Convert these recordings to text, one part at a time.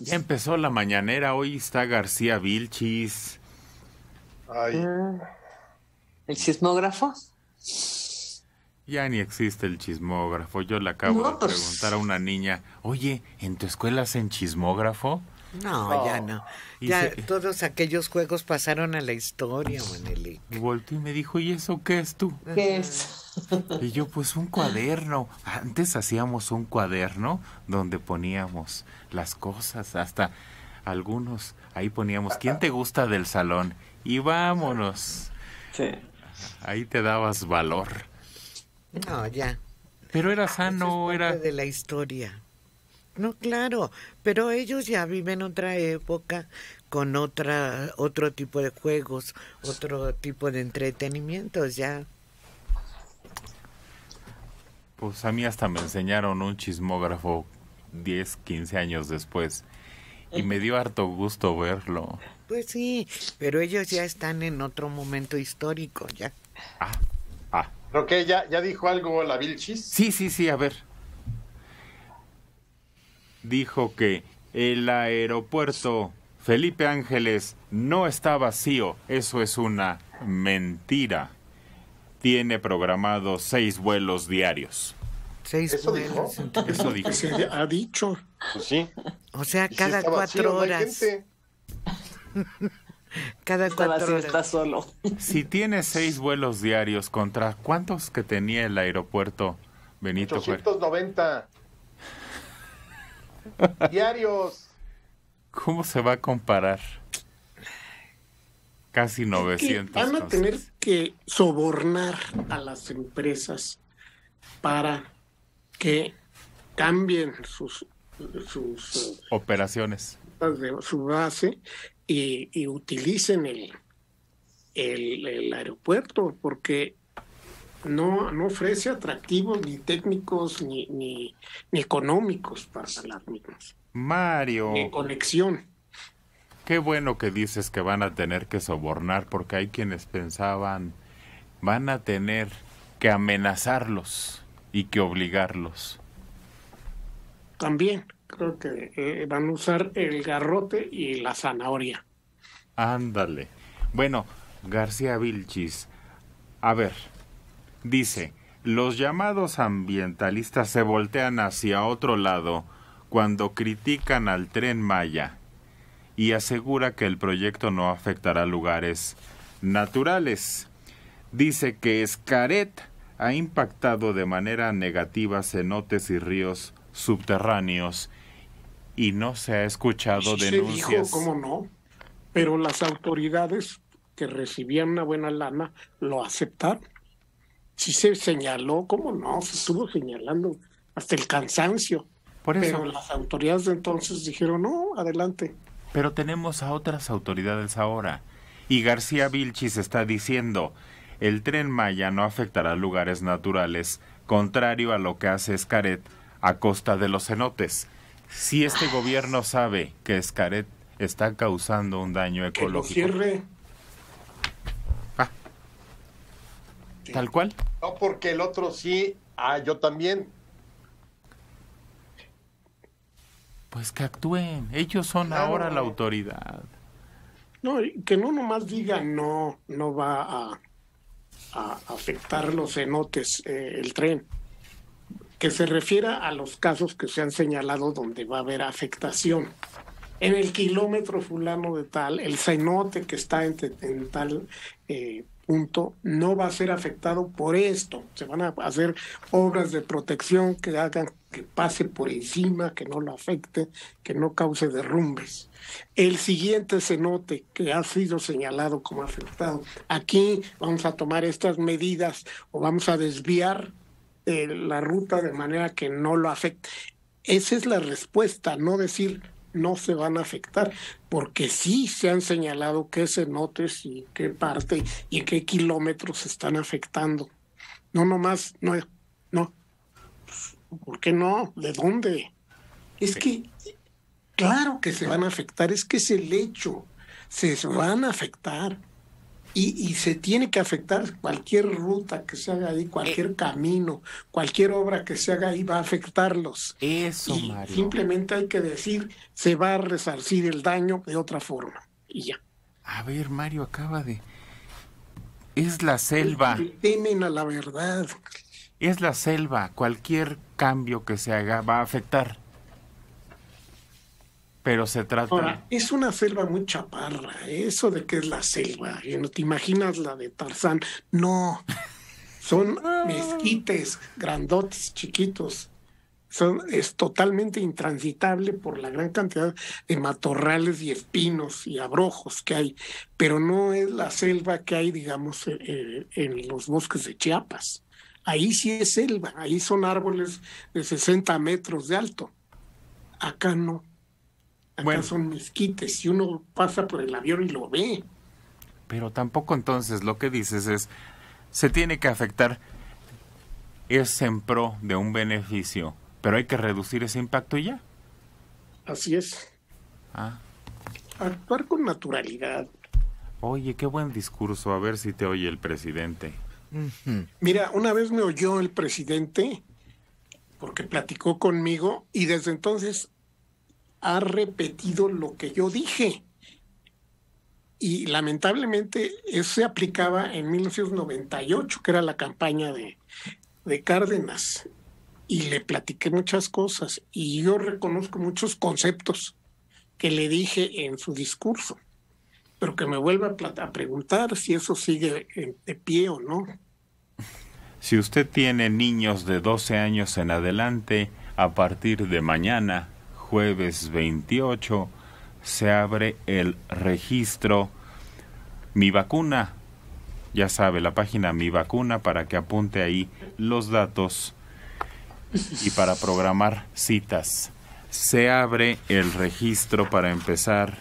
Ya empezó la mañanera, hoy está García Vilchis. Mm. ¿El chismógrafo? Ya ni existe el chismógrafo. Yo le acabo de pues. preguntar a una niña, oye, ¿en tu escuela hacen chismógrafo? No, oh. ya no. Ya todos aquellos juegos pasaron a la historia, pues, Manelik. Volto y me dijo, ¿y eso qué es tú? Ah. ¿Qué es? Y yo, pues un cuaderno. Antes hacíamos un cuaderno donde poníamos las cosas, hasta algunos, ahí poníamos, ¿quién te gusta del salón? Y vámonos. Sí. Ahí te dabas valor. No, ya. Pero era sano, era... De la historia. No, claro, pero ellos ya viven otra época con otra otro tipo de juegos, otro tipo de entretenimientos ya. Pues a mí hasta me enseñaron un chismógrafo 10, 15 años después y me dio harto gusto verlo. Pues sí, pero ellos ya están en otro momento histórico ya. Ah, ah. que ya, ya dijo algo la Vilchis. Sí, sí, sí, a ver dijo que el aeropuerto Felipe Ángeles no está vacío. Eso es una mentira. Tiene programado seis vuelos diarios. ¿Seis vuelos? Dijo? Eso dijo. Pues ha dicho. Pues sí. O sea, cada cuatro horas. cada cuatro horas. Está solo. Si tiene seis vuelos diarios, ¿contra cuántos que tenía el aeropuerto Benito? 890 diarios. ¿Cómo se va a comparar? Casi 900. van a tener que sobornar a las empresas para que cambien sus, sus operaciones, su base y, utilicen el, el aeropuerto, porque no, ofrece atractivos ni técnicos ni, ni, económicos para las mismas. Mario. conexión. Qué bueno que dices que van a tener que sobornar porque hay quienes pensaban van a tener que amenazarlos y que obligarlos. También creo que eh, van a usar el garrote y la zanahoria. Ándale. Bueno, García Vilchis, a ver, Dice, los llamados ambientalistas se voltean hacia otro lado cuando critican al tren Maya y asegura que el proyecto no afectará lugares naturales. Dice que Escaret ha impactado de manera negativa cenotes y ríos subterráneos y no se ha escuchado sí denuncias. Se ¿cómo no? Pero las autoridades que recibían una buena lana lo aceptaron sí se señaló, ¿cómo no? Se estuvo señalando hasta el cansancio. Pero las autoridades de entonces dijeron, no, adelante. Pero tenemos a otras autoridades ahora. Y García Vilchis está diciendo, el tren Maya no afectará lugares naturales, contrario a lo que hace Escaret a costa de los cenotes. Si este ah. gobierno sabe que Escaret está causando un daño ecológico, cierre. Tal cual. No, porque el otro sí, ah, yo también. Pues que actúen, ellos son ahora la autoridad. No, que no nomás digan no, no va a, afectar los cenotes eh, el tren. Que se refiera a los casos que se han señalado donde va a haber afectación. En el kilómetro fulano de tal, el cenote que está en, tal eh, punto no va a ser afectado por esto. Se van a hacer obras de protección que hagan que pase por encima, que no lo afecte, que no cause derrumbes. El siguiente cenote que ha sido señalado como afectado, aquí vamos a tomar estas medidas o vamos a desviar eh, la ruta de manera que no lo afecte. Esa es la respuesta, no decir no se van a afectar, porque sí se han señalado qué cenotes y qué parte y qué kilómetros se están afectando. No, nomás, no, no. Pues, ¿Por qué no? ¿De dónde? Es que, claro que se van a afectar, es que es el hecho, se van a afectar y, se tiene que afectar cualquier ruta que se haga ahí, cualquier eh. camino, cualquier obra que se haga ahí va a afectarlos. Eso, Mario. Simplemente hay que decir, se va a resarcir el daño de otra forma. Y ya. A ver, Mario, acaba de... Es la selva. Temen a la verdad. Es la selva. Cualquier cambio que se haga va a afectar. Pero se trata. es una selva muy chaparra, ¿eh? eso de que es la selva. ¿eh? no te imaginas la de Tarzán. No. Son mezquites, grandotes, chiquitos. Son, es totalmente intransitable por la gran cantidad de matorrales y espinos y abrojos que hay, pero no es la selva que hay, digamos, eh, en los bosques de Chiapas. Ahí sí es selva, ahí son árboles de 60 metros de alto. Acá no bueno. son mezquites y uno pasa por el avión y lo ve. Pero tampoco entonces lo que dices es, se tiene que afectar, es en pro de un beneficio, pero hay que reducir ese impacto y ya. Así es. Ah. Actuar con naturalidad. Oye, qué buen discurso, a ver si te oye el presidente. Mira, una vez me oyó el presidente porque platicó conmigo y desde entonces ha repetido lo que yo dije. Y lamentablemente eso se aplicaba en 1998, que era la campaña de, de Cárdenas. Y le platiqué muchas cosas y yo reconozco muchos conceptos que le dije en su discurso, pero que me vuelva a preguntar si eso sigue de pie o no. Si usted tiene niños de 12 años en adelante, a partir de mañana, jueves 28 se abre el registro Mi Vacuna. Ya sabe, la página Mi Vacuna para que apunte ahí los datos y para programar citas. Se abre el registro para empezar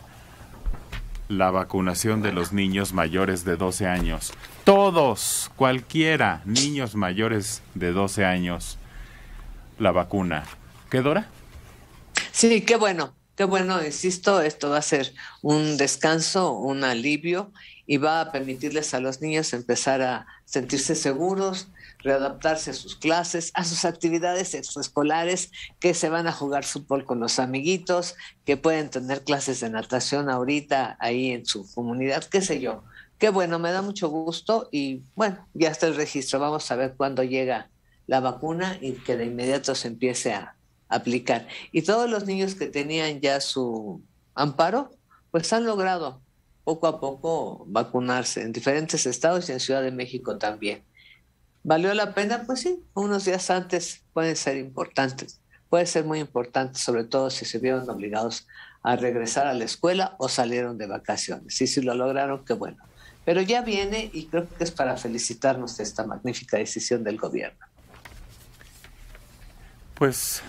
la vacunación de los niños mayores de 12 años. Todos, cualquiera, niños mayores de 12 años, la vacuna. ¿Qué, Dora? Sí, qué bueno, qué bueno, insisto, esto va a ser un descanso, un alivio y va a permitirles a los niños empezar a sentirse seguros, readaptarse a sus clases, a sus actividades extraescolares, que se van a jugar fútbol con los amiguitos, que pueden tener clases de natación ahorita ahí en su comunidad, qué sé yo. Qué bueno, me da mucho gusto y bueno, ya está el registro. Vamos a ver cuándo llega la vacuna y que de inmediato se empiece a, aplicar. Y todos los niños que tenían ya su amparo, pues han logrado poco a poco vacunarse en diferentes estados y en Ciudad de México también. ¿Valió la pena? Pues sí, unos días antes pueden ser importantes, puede ser muy importante, sobre todo si se vieron obligados a regresar a la escuela o salieron de vacaciones. Y si lo lograron, qué bueno. Pero ya viene y creo que es para felicitarnos de esta magnífica decisión del gobierno. Pues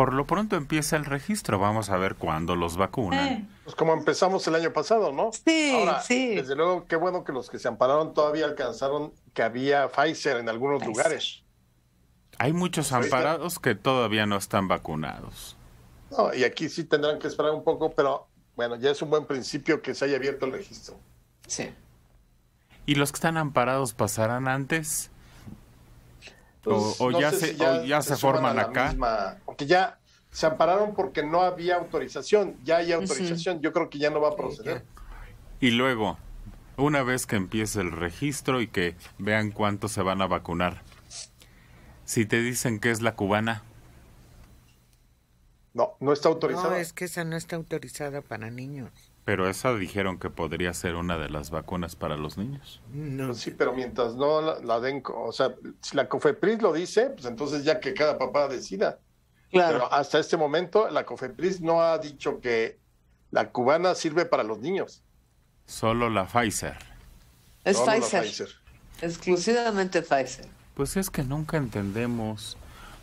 por lo pronto empieza el registro. Vamos a ver cuándo los vacunan. Eh. Pues como empezamos el año pasado, ¿no? Sí, sí. Desde luego, qué bueno que los que se ampararon todavía alcanzaron que había Pfizer en algunos lugares. Hay muchos amparados que todavía no están vacunados. y aquí sí tendrán que esperar un poco, pero bueno, ya es un buen principio que se haya abierto el registro. Sí. ¿Y los que están amparados pasarán antes? Pues, o, ya se, forman acá ya se ampararon porque no había autorización, ya hay autorización, yo creo que ya no va a proceder. Y luego, una vez que empiece el registro y que vean cuántos se van a vacunar, si te dicen que es la cubana. No, no está autorizada. No, es que esa no está autorizada para niños. Pero esa dijeron que podría ser una de las vacunas para los niños. No. Pues sí, pero mientras no la, la den, o sea, si la COFEPRIS lo dice, pues entonces ya que cada papá decida. Claro. hasta este momento la COFEPRIS no ha dicho que la cubana sirve para los niños. Solo la Pfizer. Es Pfizer. Exclusivamente Pfizer. Pues es que nunca entendemos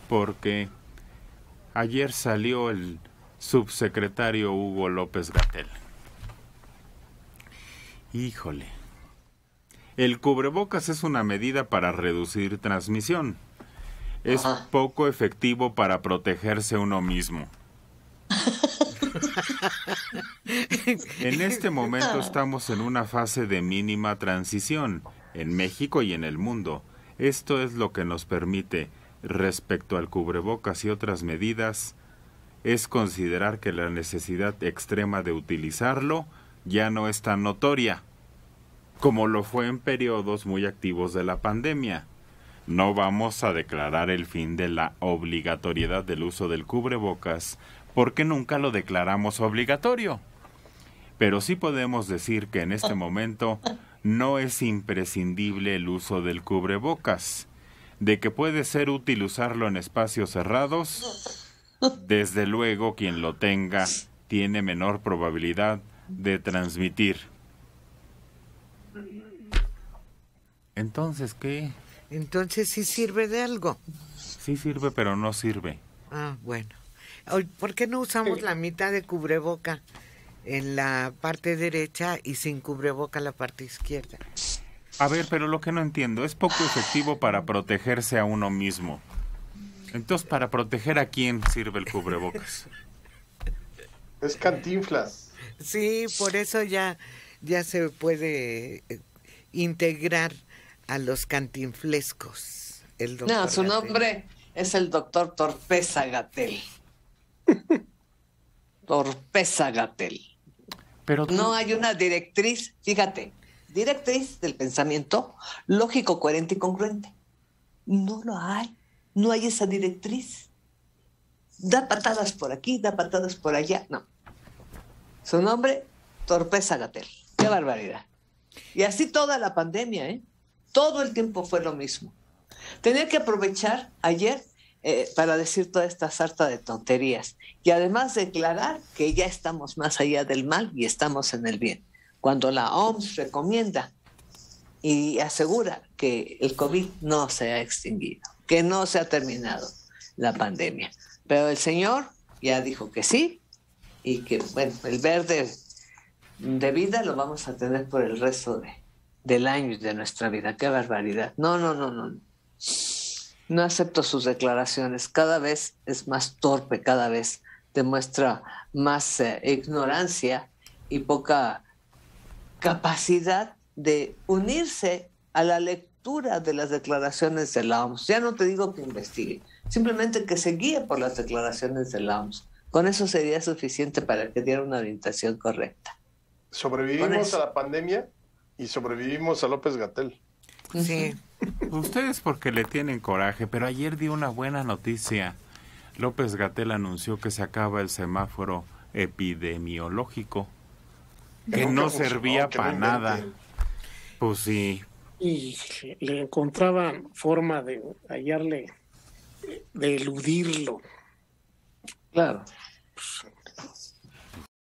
por qué ayer salió el subsecretario Hugo López Gatel. Híjole. El cubrebocas es una medida para reducir transmisión es poco efectivo para protegerse uno mismo. en este momento ah. estamos en una fase de mínima transición en México y en el mundo. Esto es lo que nos permite, respecto al cubrebocas y otras medidas, es considerar que la necesidad extrema de utilizarlo ya no es tan notoria como lo fue en periodos muy activos de la pandemia. No vamos a declarar el fin de la obligatoriedad del uso del cubrebocas porque nunca lo declaramos obligatorio. Pero sí podemos decir que en este momento no es imprescindible el uso del cubrebocas, de que puede ser útil usarlo en espacios cerrados. Desde luego quien lo tenga tiene menor probabilidad de transmitir. Entonces, ¿qué? Entonces sí sirve de algo. Sí sirve, pero no sirve. Ah, bueno. ¿Por qué no usamos la mitad de cubreboca en la parte derecha y sin cubreboca la parte izquierda? A ver, pero lo que no entiendo, es poco efectivo para protegerse a uno mismo. Entonces, ¿para proteger a quién sirve el cubrebocas? Es cantinflas. Sí, por eso ya, ya se puede eh, integrar a los cantinflescos. El doctor no, su nombre es el doctor Torpeza Gatel. Torpeza Gatel. Pero No hay una directriz, fíjate, directriz del pensamiento lógico, coherente y congruente. No lo hay, no hay esa directriz. Da patadas por aquí, da patadas por allá, no. Su nombre, Torpeza Gatel. Qué barbaridad. Y así toda la pandemia, ¿eh? Todo el tiempo fue lo mismo. Tenía que aprovechar ayer eh, para decir toda esta sarta de tonterías y además declarar que ya estamos más allá del mal y estamos en el bien. Cuando la OMS recomienda y asegura que el COVID no se ha extinguido, que no se ha terminado la pandemia. Pero el señor ya dijo que sí y que, bueno, el verde de vida lo vamos a tener por el resto de, del año de nuestra vida. ¡Qué barbaridad! No, no, no, no. No acepto sus declaraciones. Cada vez es más torpe, cada vez demuestra más eh, ignorancia y poca capacidad de unirse a la lectura de las declaraciones de la OMS. Ya no te digo que investigue, simplemente que se guíe por las declaraciones de la OMS. Con eso sería suficiente para que diera una orientación correcta. ¿Sobrevivimos a la pandemia? y sobrevivimos a López Gatel. Pues sí. Ustedes porque le tienen coraje, pero ayer dio una buena noticia. López Gatel anunció que se acaba el semáforo epidemiológico, que no, servía para nada. Pues sí. Y le encontraban forma de hallarle, de eludirlo. Claro. Pues,